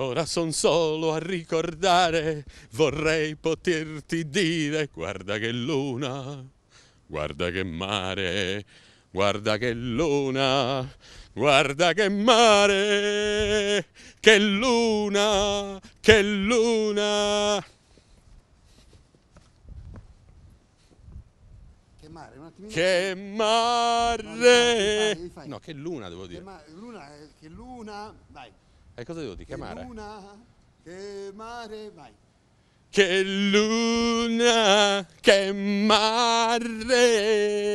Ora son solo a ricordare, vorrei poterti dire, guarda che luna, guarda che mare, guarda che luna, guarda che mare, che luna, che luna. Che mare, Che mare. No, che luna devo dire. Che, luna, che luna, vai. E cosa devo di chiamare? Che luna, che mare, vai. Che luna, che mare.